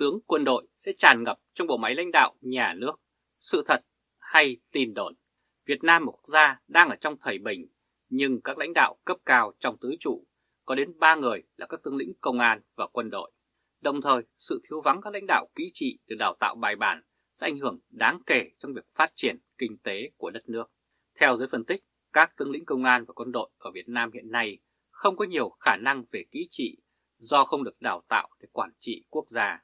tướng quân đội sẽ tràn ngập trong bộ máy lãnh đạo nhà nước. Sự thật hay tin đồn, Việt Nam một quốc gia đang ở trong thời bình, nhưng các lãnh đạo cấp cao trong tứ trụ có đến 3 người là các tướng lĩnh công an và quân đội. Đồng thời, sự thiếu vắng các lãnh đạo kỹ trị được đào tạo bài bản sẽ ảnh hưởng đáng kể trong việc phát triển kinh tế của đất nước. Theo giới phân tích, các tướng lĩnh công an và quân đội ở Việt Nam hiện nay không có nhiều khả năng về kỹ trị do không được đào tạo để quản trị quốc gia.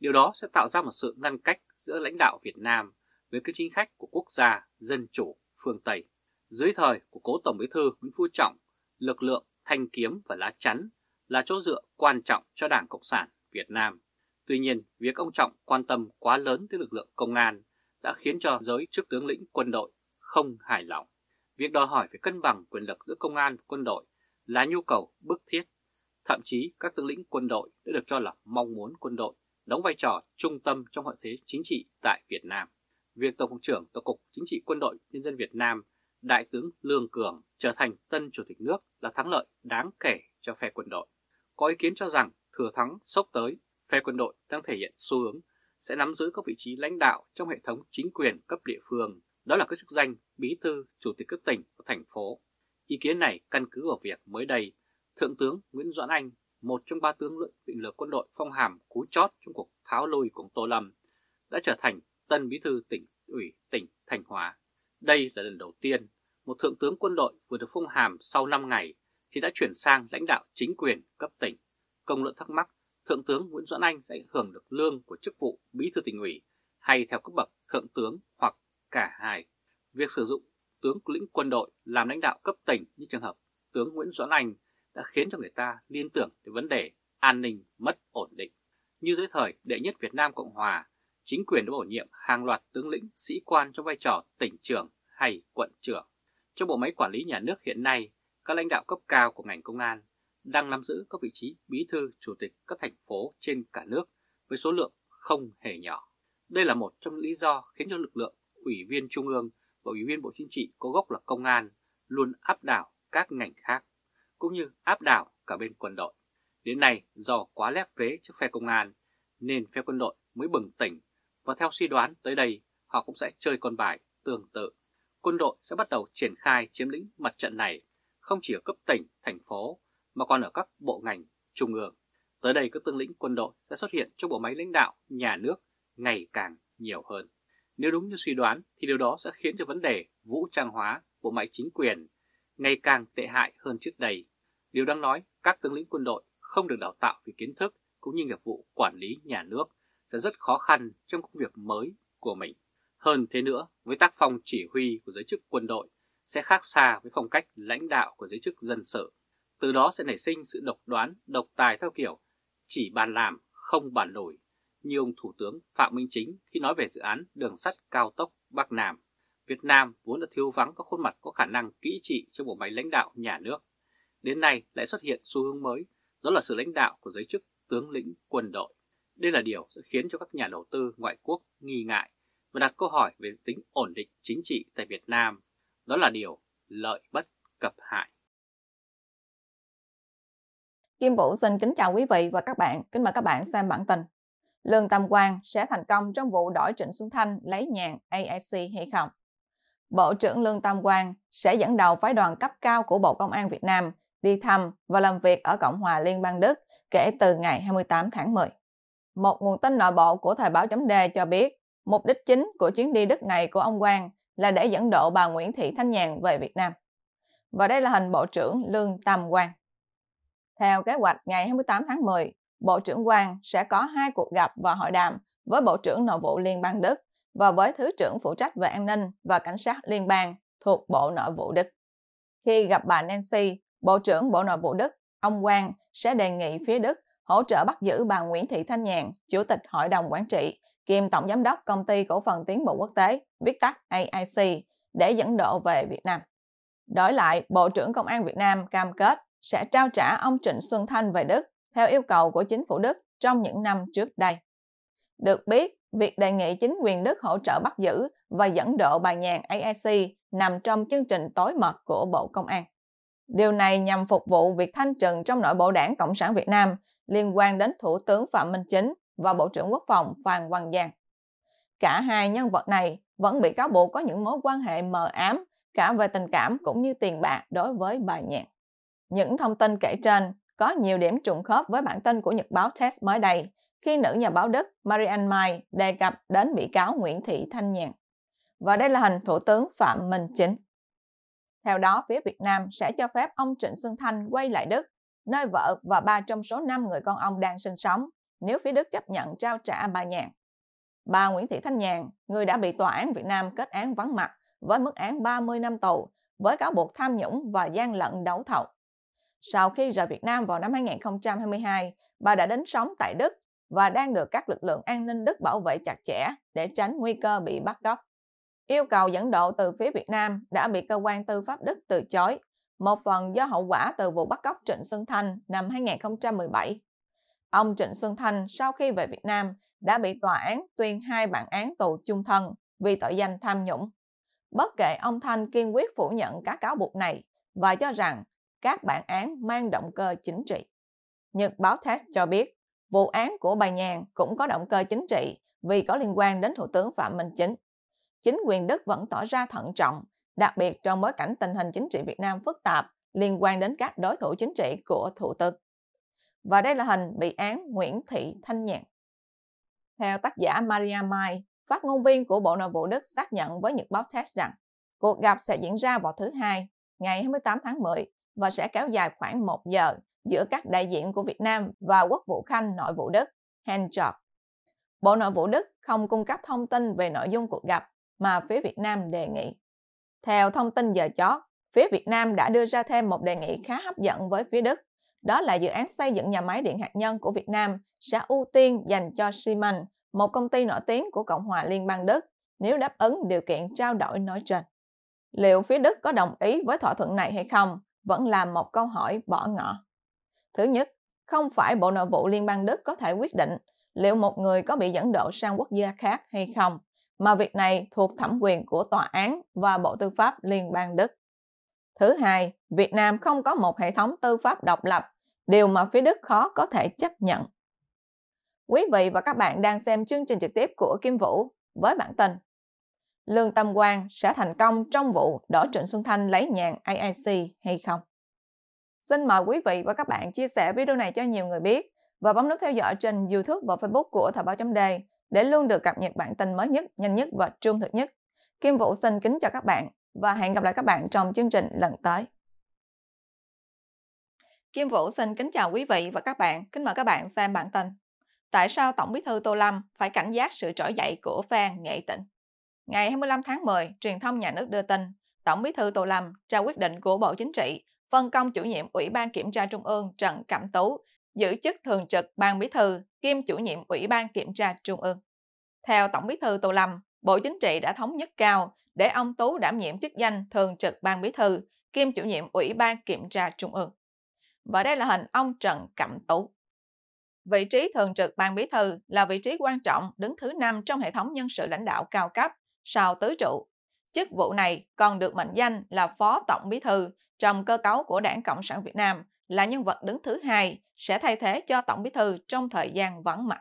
Điều đó sẽ tạo ra một sự ngăn cách giữa lãnh đạo Việt Nam với các chính khách của quốc gia dân chủ phương Tây. Dưới thời của cố Tổng Bí thư Nguyễn Phú Trọng, lực lượng thanh kiếm và lá chắn là chỗ dựa quan trọng cho Đảng Cộng sản Việt Nam. Tuy nhiên, việc ông Trọng quan tâm quá lớn tới lực lượng công an đã khiến cho giới chức tướng lĩnh quân đội không hài lòng. Việc đòi hỏi phải cân bằng quyền lực giữa công an và quân đội là nhu cầu bức thiết. Thậm chí các tướng lĩnh quân đội đã được cho là mong muốn quân đội đóng vai trò trung tâm trong hội thế chính trị tại Việt Nam. Việc Tổng cục trưởng Tổng cục Chính trị Quân đội Nhân dân Việt Nam, Đại tướng Lương Cường trở thành tân chủ tịch nước là thắng lợi đáng kể cho phe quân đội. Có ý kiến cho rằng thừa thắng sốc tới, phe quân đội đang thể hiện xu hướng sẽ nắm giữ các vị trí lãnh đạo trong hệ thống chính quyền cấp địa phương, đó là các chức danh bí thư, chủ tịch cấp tỉnh và thành phố. Ý kiến này căn cứ vào việc mới đây, Thượng tướng Nguyễn Doãn Anh, một trong ba tướng luyện định lược quân đội phong hàm cú chót trong cuộc tháo lôi của Tô Lâm, đã trở thành tân bí thư tỉnh ủy tỉnh Thành Hóa. Đây là lần đầu tiên một thượng tướng quân đội vừa được phong hàm sau 5 ngày thì đã chuyển sang lãnh đạo chính quyền cấp tỉnh. Công luận thắc mắc, Thượng tướng Nguyễn Doãn Anh sẽ hưởng được lương của chức vụ bí thư tỉnh ủy hay theo cấp bậc thượng tướng hoặc cả hai. Việc sử dụng tướng lĩnh quân đội làm lãnh đạo cấp tỉnh như trường hợp tướng Nguyễn Doãn Anh đã khiến cho người ta liên tưởng đến vấn đề an ninh mất ổn định. Như dưới thời đệ nhất Việt Nam Cộng Hòa, chính quyền đã bổ nhiệm hàng loạt tướng lĩnh sĩ quan trong vai trò tỉnh trưởng hay quận trưởng. Trong bộ máy quản lý nhà nước hiện nay, các lãnh đạo cấp cao của ngành công an đang nắm giữ các vị trí bí thư chủ tịch các thành phố trên cả nước với số lượng không hề nhỏ. Đây là một trong những lý do khiến cho lực lượng ủy viên trung ương và ủy viên bộ chính trị có gốc là công an luôn áp đảo các ngành khác cũng như áp đảo cả bên quân đội. Đến nay do quá lép vế trước phe công an nên phe quân đội mới bừng tỉnh và theo suy đoán tới đây họ cũng sẽ chơi con bài tương tự. Quân đội sẽ bắt đầu triển khai chiếm lĩnh mặt trận này không chỉ ở cấp tỉnh, thành phố mà còn ở các bộ ngành trung ương. Tới đây các tương lĩnh quân đội sẽ xuất hiện trong bộ máy lãnh đạo nhà nước ngày càng nhiều hơn. Nếu đúng như suy đoán thì điều đó sẽ khiến cho vấn đề vũ trang hóa bộ máy chính quyền ngày càng tệ hại hơn trước đây Điều đáng nói, các tướng lĩnh quân đội không được đào tạo về kiến thức cũng như nghiệp vụ quản lý nhà nước sẽ rất khó khăn trong công việc mới của mình. Hơn thế nữa, với tác phong chỉ huy của giới chức quân đội sẽ khác xa với phong cách lãnh đạo của giới chức dân sự. Từ đó sẽ nảy sinh sự độc đoán, độc tài theo kiểu chỉ bàn làm, không bàn nổi như ông Thủ tướng Phạm Minh Chính khi nói về dự án đường sắt cao tốc Bắc Nam. Việt Nam vốn đã thiếu vắng các khuôn mặt có khả năng kỹ trị trong bộ máy lãnh đạo nhà nước Đến nay lại xuất hiện xu hướng mới, đó là sự lãnh đạo của giới chức tướng lĩnh quân đội. Đây là điều sẽ khiến cho các nhà đầu tư ngoại quốc nghi ngại và đặt câu hỏi về tính ổn định chính trị tại Việt Nam. Đó là điều lợi bất cập hại. Kim Vũ xin kính chào quý vị và các bạn. Kính mời các bạn xem bản tin. Lương Tam Quang sẽ thành công trong vụ đổi Trịnh Xuân Thanh lấy nhàn AIC hay không? Bộ trưởng Lương Tam Quang sẽ dẫn đầu phái đoàn cấp cao của Bộ Công an Việt Nam đi thăm và làm việc ở Cộng hòa Liên bang Đức kể từ ngày 28 tháng 10. Một nguồn tin nội bộ của Thời báo chấm D cho biết, mục đích chính của chuyến đi Đức này của ông Quang là để dẫn độ bà Nguyễn Thị Thanh Nhàn về Việt Nam. Và đây là hình Bộ trưởng Lương Tam Quang. Theo kế hoạch ngày 28 tháng 10, Bộ trưởng Quang sẽ có hai cuộc gặp và hội đàm với Bộ trưởng Nội vụ Liên bang Đức và với Thứ trưởng phụ trách về an ninh và cảnh sát liên bang thuộc Bộ Nội vụ Đức. Khi gặp bà Nancy, Bộ trưởng Bộ Nội vụ Đức, ông Quang sẽ đề nghị phía Đức hỗ trợ bắt giữ bà Nguyễn Thị Thanh Nhàn, Chủ tịch Hội đồng Quản trị, kiêm Tổng Giám đốc Công ty Cổ phần Tiến bộ Quốc tế, viết tắt AIC, để dẫn độ về Việt Nam. Đổi lại, Bộ trưởng Công an Việt Nam cam kết sẽ trao trả ông Trịnh Xuân Thanh về Đức theo yêu cầu của chính phủ Đức trong những năm trước đây. Được biết, việc đề nghị chính quyền Đức hỗ trợ bắt giữ và dẫn độ bà nhàn AIC nằm trong chương trình tối mật của Bộ Công an. Điều này nhằm phục vụ việc thanh trừng trong nội bộ đảng Cộng sản Việt Nam liên quan đến Thủ tướng Phạm Minh Chính và Bộ trưởng Quốc phòng Phan Văn Giang. Cả hai nhân vật này vẫn bị cáo buộc có những mối quan hệ mờ ám cả về tình cảm cũng như tiền bạc đối với bà nhạc. Những thông tin kể trên có nhiều điểm trùng khớp với bản tin của Nhật báo Test mới đây khi nữ nhà báo Đức Marianne Mai đề cập đến bị cáo Nguyễn Thị Thanh Nhàn. Và đây là hình Thủ tướng Phạm Minh Chính. Theo đó, phía Việt Nam sẽ cho phép ông Trịnh Xuân Thanh quay lại Đức, nơi vợ và ba trong số 5 người con ông đang sinh sống, nếu phía Đức chấp nhận trao trả bà Nhàn. Bà Nguyễn Thị Thanh Nhàn, người đã bị Tòa án Việt Nam kết án vắng mặt với mức án 30 năm tù với cáo buộc tham nhũng và gian lận đấu thầu. Sau khi rời Việt Nam vào năm 2022, bà đã đến sống tại Đức và đang được các lực lượng an ninh Đức bảo vệ chặt chẽ để tránh nguy cơ bị bắt cóc. Yêu cầu dẫn độ từ phía Việt Nam đã bị cơ quan tư pháp Đức từ chối, một phần do hậu quả từ vụ bắt cóc Trịnh Xuân Thanh năm 2017. Ông Trịnh Xuân Thanh sau khi về Việt Nam đã bị tòa án tuyên hai bản án tù chung thân vì tội danh tham nhũng. Bất kể ông Thanh kiên quyết phủ nhận các cáo buộc này và cho rằng các bản án mang động cơ chính trị. Nhật báo Test cho biết, vụ án của bà Nhàn cũng có động cơ chính trị vì có liên quan đến Thủ tướng Phạm Minh Chính chính quyền Đức vẫn tỏ ra thận trọng, đặc biệt trong bối cảnh tình hình chính trị Việt Nam phức tạp liên quan đến các đối thủ chính trị của thủ tướng. Và đây là hình bị án Nguyễn Thị Thanh Nhàn. Theo tác giả Maria Mai, phát ngôn viên của Bộ Nội vụ Đức xác nhận với Nhật báo Test rằng cuộc gặp sẽ diễn ra vào thứ Hai, ngày 28 tháng 10 và sẽ kéo dài khoảng 1 giờ giữa các đại diện của Việt Nam và quốc vụ khanh nội vụ Đức, Henschop. Bộ Nội vụ Đức không cung cấp thông tin về nội dung cuộc gặp mà phía Việt Nam đề nghị. Theo thông tin giờ chót, phía Việt Nam đã đưa ra thêm một đề nghị khá hấp dẫn với phía Đức. Đó là dự án xây dựng nhà máy điện hạt nhân của Việt Nam sẽ ưu tiên dành cho Siemens, một công ty nổi tiếng của Cộng hòa Liên bang Đức, nếu đáp ứng điều kiện trao đổi nói trên. Liệu phía Đức có đồng ý với thỏa thuận này hay không vẫn là một câu hỏi bỏ ngỏ. Thứ nhất, không phải Bộ Nội vụ Liên bang Đức có thể quyết định liệu một người có bị dẫn độ sang quốc gia khác hay không mà việc này thuộc thẩm quyền của tòa án và Bộ Tư pháp Liên bang Đức. Thứ hai, Việt Nam không có một hệ thống tư pháp độc lập, điều mà phía Đức khó có thể chấp nhận. Quý vị và các bạn đang xem chương trình trực tiếp của Kim Vũ với bản tin Lương Tâm Quang sẽ thành công trong vụ Đỗ Trịnh Xuân Thanh lấy nhàn AIC hay không? Xin mời quý vị và các bạn chia sẻ video này cho nhiều người biết và bấm nút theo dõi trên YouTube và Facebook của Thời báo chấm đề để luôn được cập nhật bản tin mới nhất, nhanh nhất và trung thực nhất. Kim Vũ xin kính chào các bạn và hẹn gặp lại các bạn trong chương trình lần tới. Kim Vũ xin kính chào quý vị và các bạn, kính mời các bạn xem bản tin. Tại sao Tổng bí thư Tô Lâm phải cảnh giác sự trỗi dậy của phe nghệ tĩnh? Ngày 25 tháng 10, truyền thông nhà nước đưa tin, Tổng bí thư Tô Lâm trao quyết định của Bộ Chính trị phân công chủ nhiệm Ủy ban Kiểm tra Trung ương Trần Cẩm Tú giữ chức thường trực ban bí thư kiêm chủ nhiệm Ủy ban Kiểm tra Trung ương. Theo Tổng bí thư Tô Lâm, Bộ Chính trị đã thống nhất cao để ông Tú đảm nhiệm chức danh thường trực ban bí thư kiêm chủ nhiệm Ủy ban Kiểm tra Trung ương. Và đây là hình ông Trần Cẩm Tú. Vị trí thường trực ban bí thư là vị trí quan trọng đứng thứ năm trong hệ thống nhân sự lãnh đạo cao cấp sau tứ trụ. Chức vụ này còn được mệnh danh là Phó Tổng Bí thư trong cơ cấu của Đảng Cộng sản Việt Nam là nhân vật đứng thứ hai sẽ thay thế cho Tổng Bí thư trong thời gian vắng mặt.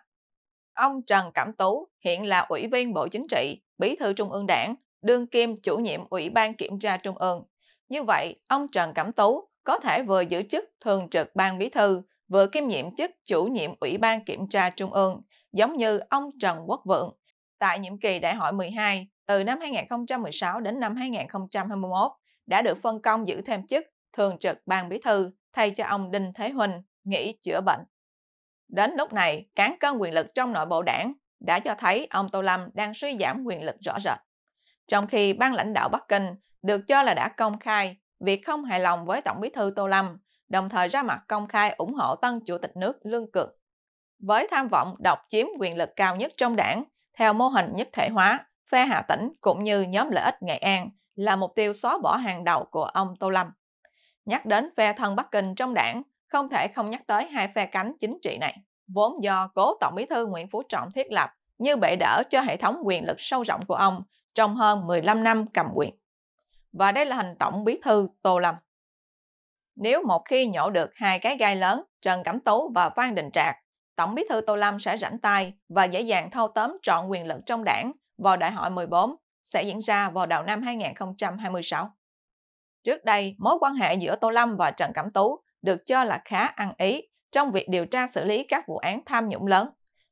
Ông Trần Cẩm Tú hiện là Ủy viên Bộ Chính trị, Bí thư Trung ương Đảng, đương kim chủ nhiệm Ủy ban Kiểm tra Trung ương. Như vậy, ông Trần Cẩm Tú có thể vừa giữ chức Thường trực Ban Bí thư, vừa kiêm nhiệm chức chủ nhiệm Ủy ban Kiểm tra Trung ương, giống như ông Trần Quốc Vượng. Tại nhiệm kỳ đại hội 12, từ năm 2016 đến năm 2021, đã được phân công giữ thêm chức Thường trực Ban Bí thư, thay cho ông Đinh Thế Huỳnh nghỉ chữa bệnh. Đến lúc này, cán cân quyền lực trong nội bộ đảng đã cho thấy ông Tô Lâm đang suy giảm quyền lực rõ rệt. Trong khi ban lãnh đạo Bắc Kinh được cho là đã công khai việc không hài lòng với Tổng bí thư Tô Lâm, đồng thời ra mặt công khai ủng hộ tân chủ tịch nước Lương Cường. Với tham vọng độc chiếm quyền lực cao nhất trong đảng, theo mô hình nhất thể hóa, phe Hà Tĩnh cũng như nhóm lợi ích Nghệ An là mục tiêu xóa bỏ hàng đầu của ông Tô Lâm. Nhắc đến phe thân Bắc Kinh trong đảng, không thể không nhắc tới hai phe cánh chính trị này, vốn do cố Tổng bí thư Nguyễn Phú Trọng thiết lập như bệ đỡ cho hệ thống quyền lực sâu rộng của ông trong hơn 15 năm cầm quyền. Và đây là hình Tổng bí thư Tô Lâm. Nếu một khi nhổ được hai cái gai lớn Trần Cẩm Tú và Phan Đình Trạc, Tổng bí thư Tô Lâm sẽ rảnh tay và dễ dàng thâu tóm trọn quyền lực trong đảng vào đại hội 14 sẽ diễn ra vào đầu năm 2026. Trước đây, mối quan hệ giữa Tô Lâm và Trần Cẩm Tú được cho là khá ăn ý trong việc điều tra xử lý các vụ án tham nhũng lớn.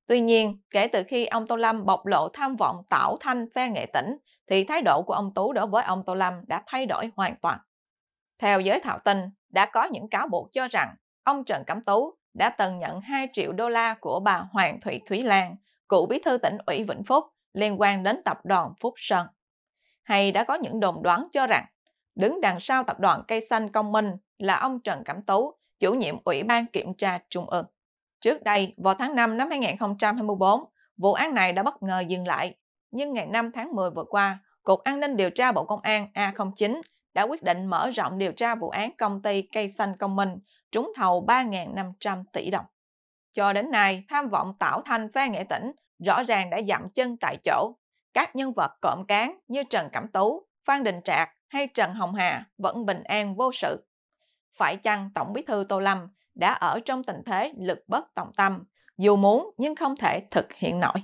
Tuy nhiên, kể từ khi ông Tô Lâm bộc lộ tham vọng tạo thanh phe nghệ tỉnh, thì thái độ của ông Tú đối với ông Tô Lâm đã thay đổi hoàn toàn. Theo giới thạo tin, đã có những cáo buộc cho rằng ông Trần Cẩm Tú đã từng nhận 2 triệu đô la của bà Hoàng thủy Thúy Lan, cựu bí thư tỉnh ủy Vĩnh Phúc, liên quan đến tập đoàn Phúc Sơn. Hay đã có những đồn đoán cho rằng Đứng đằng sau tập đoàn Cây Xanh Công Minh là ông Trần Cẩm Tú, chủ nhiệm Ủy ban Kiểm tra Trung ương. Trước đây, vào tháng 5 năm 2024, vụ án này đã bất ngờ dừng lại. Nhưng ngày 5 tháng 10 vừa qua, Cục An ninh Điều tra Bộ Công an A09 đã quyết định mở rộng điều tra vụ án công ty Cây Xanh Công Minh trúng thầu 3.500 tỷ đồng. Cho đến nay, tham vọng tạo thành phe nghệ tỉnh rõ ràng đã dặm chân tại chỗ. Các nhân vật cộm cán như Trần Cẩm Tú, Phan Đình Trạc hay Trần Hồng Hà vẫn bình an vô sự. Phải chăng Tổng bí thư Tô Lâm đã ở trong tình thế lực bất tòng tâm, dù muốn nhưng không thể thực hiện nổi.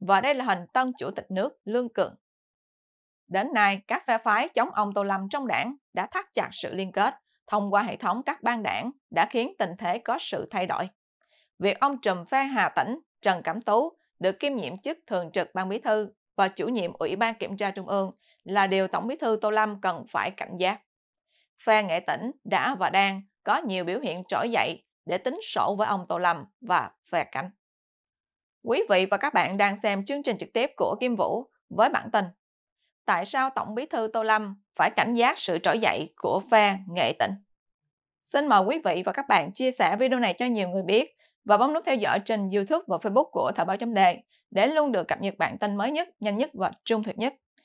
Và đây là hình tân chủ tịch nước Lương Cường. Đến nay, các phe phái chống ông Tô Lâm trong đảng đã thắt chặt sự liên kết thông qua hệ thống các ban đảng đã khiến tình thế có sự thay đổi. Việc ông trùm phe Hà Tĩnh Trần Cẩm Tú được kiêm nhiệm chức thường trực ban bí thư và chủ nhiệm Ủy ban Kiểm tra Trung ương là điều Tổng bí thư Tô Lâm cần phải cảnh giác. Phe nghệ tỉnh đã và đang có nhiều biểu hiện trỗi dậy để tính sổ với ông Tô Lâm và phe cánh. Quý vị và các bạn đang xem chương trình trực tiếp của Kim Vũ với bản tin Tại sao Tổng bí thư Tô Lâm phải cảnh giác sự trỗi dậy của phe nghệ tỉnh? Xin mời quý vị và các bạn chia sẻ video này cho nhiều người biết và bấm nút theo dõi trên YouTube và Facebook của Thời báo chấm đề để luôn được cập nhật bản tin mới nhất, nhanh nhất và trung thực nhất.